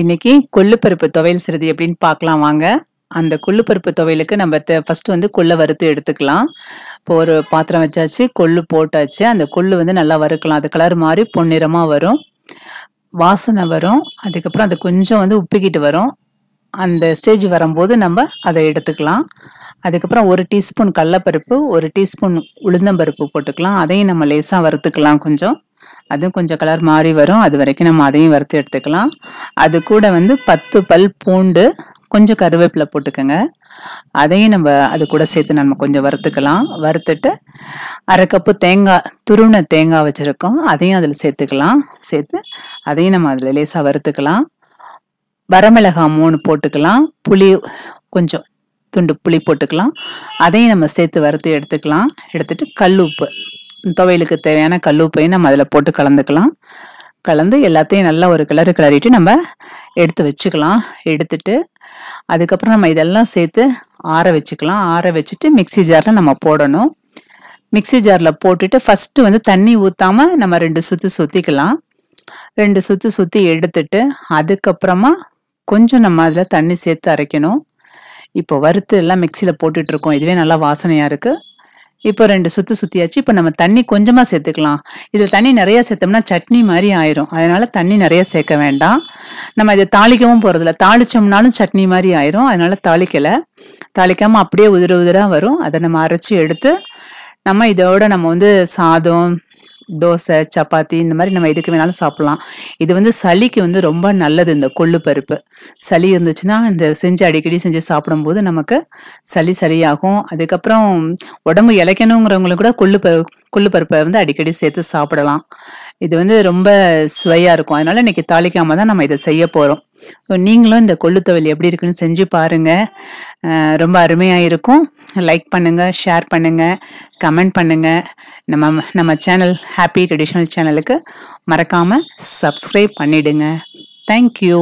இன்றைக்கி கொள்ளுப்பருப்பு துவையல் சிறுதி எப்படின்னு பார்க்கலாம் வாங்க அந்த கொள்ளுப்பருப்பு துவையலுக்கு நம்ம ஃபஸ்ட்டு வந்து கொள்ளை வறுத்து எடுத்துக்கலாம் இப்போ ஒரு பாத்திரம் வச்சாச்சு கொள்ளு போட்டாச்சு அந்த கொள்ளு வந்து நல்லா வறுக்கலாம் அது கலர் மாதிரி பொன்னிறமாக வரும் வாசனை வரும் அதுக்கப்புறம் அது கொஞ்சம் வந்து உப்பிக்கிட்டு வரும் அந்த ஸ்டேஜ் வரும்போது நம்ம அதை எடுத்துக்கலாம் அதுக்கப்புறம் ஒரு டீஸ்பூன் கடலப்பருப்பு ஒரு டீஸ்பூன் உளுந்தம்பருப்பு போட்டுக்கலாம் அதையும் நம்ம லேசாக வறுத்துக்கலாம் கொஞ்சம் அதுவும் கொஞ்சம் கலர் மாறி வரும் அது வரைக்கும் நம்ம அதையும் வறுத்து எடுத்துக்கலாம் அது கூட வந்து பத்து பல் பூண்டு கொஞ்சம் கருவேப்பிலை போட்டுக்கோங்க அதையும் நம்ம அது கூட சேர்த்து நம்ம கொஞ்சம் வறுத்துக்கலாம் வறுத்துட்டு அரை கப்பு தேங்காய் துருவின தேங்காய் வச்சுருக்கோம் அதையும் அதில் சேர்த்துக்கலாம் சேர்த்து அதையும் நம்ம அதில் லேசாக வறுத்துக்கலாம் வரமிளகாய் மூணு போட்டுக்கலாம் புளி கொஞ்சம் துண்டு புளி போட்டுக்கலாம் அதையும் நம்ம சேர்த்து வறுத்து எடுத்துக்கலாம் எடுத்துட்டு கல் உப்பு துவையலுக்கு தேவையான கல்லுப்பையும் நம்ம அதில் போட்டு கலந்துக்கலாம் கலந்து எல்லாத்தையும் நல்லா ஒரு கிளறு கிளறிட்டு நம்ம எடுத்து வச்சுக்கலாம் எடுத்துட்டு அதுக்கப்புறம் நம்ம இதெல்லாம் சேர்த்து ஆற வச்சுக்கலாம் ஆற வச்சுட்டு மிக்சி ஜாரில் நம்ம போடணும் மிக்சி ஜாரில் போட்டுட்டு ஃபஸ்ட்டு வந்து தண்ணி ஊற்றாமல் நம்ம ரெண்டு சுற்றி சுற்றிக்கலாம் ரெண்டு சுற்றி சுற்றி எடுத்துட்டு அதுக்கப்புறமா கொஞ்சம் நம்ம அதில் தண்ணி சேர்த்து அரைக்கணும் இப்போ வறுத்து எல்லாம் மிக்சியில் போட்டுட்ருக்கோம் இதுவே நல்லா வாசனையாக இருக்குது இப்போ ரெண்டு சுத்து சுத்தியாச்சு இப்போ நம்ம தண்ணி கொஞ்சமா சேர்த்துக்கலாம் இதில் தண்ணி நிறைய சேர்த்தோம்னா சட்னி மாதிரி ஆயிரும் அதனால தண்ணி நிறைய சேர்க்க வேண்டாம் நம்ம இதை தாளிக்கவும் போகிறதில்ல தாளிச்சோம்னாலும் சட்னி மாதிரி ஆயிரும் அதனால தாளிக்கல தாளிக்காம அப்படியே உதிர உதிரா வரும் அதை நம்ம அரைச்சி எடுத்து நம்ம இதோட நம்ம வந்து சாதம் தோசை சப்பாத்தி இந்த மாதிரி நம்ம எதுக்கு வேணாலும் சாப்பிட்லாம் இது வந்து சளிக்கு வந்து ரொம்ப நல்லது இந்த கொள்ளு பருப்பு சளி இருந்துச்சுன்னா இந்த செஞ்சு அடிக்கடி செஞ்சு சாப்பிடும்போது நமக்கு சளி சரியாகும் அதுக்கப்புறம் உடம்பு இழைக்கணுங்கிறவங்களும் கூட கொள்ளு பரு கொள்ளு பருப்பை வந்து அடிக்கடி சேர்த்து சாப்பிடலாம் இது வந்து ரொம்ப சுவையாக இருக்கும் அதனால இன்னைக்கு தாளிக்காமல் தான் நம்ம இதை செய்ய போகிறோம் ஸோ நீங்களும் இந்த கொள்ளுத்தவல் எப்படி இருக்குன்னு செஞ்சு பாருங்கள் ரொம்ப அருமையாக இருக்கும் லைக் பண்ணுங்கள் ஷேர் பண்ணுங்கள் கமெண்ட் பண்ணுங்கள் நம்ம நம்ம சேனல் ஹாப்பி ட்ரெடிஷ்னல் சேனலுக்கு மறக்காமல் சப்ஸ்கிரைப் பண்ணிவிடுங்க தேங்க்யூ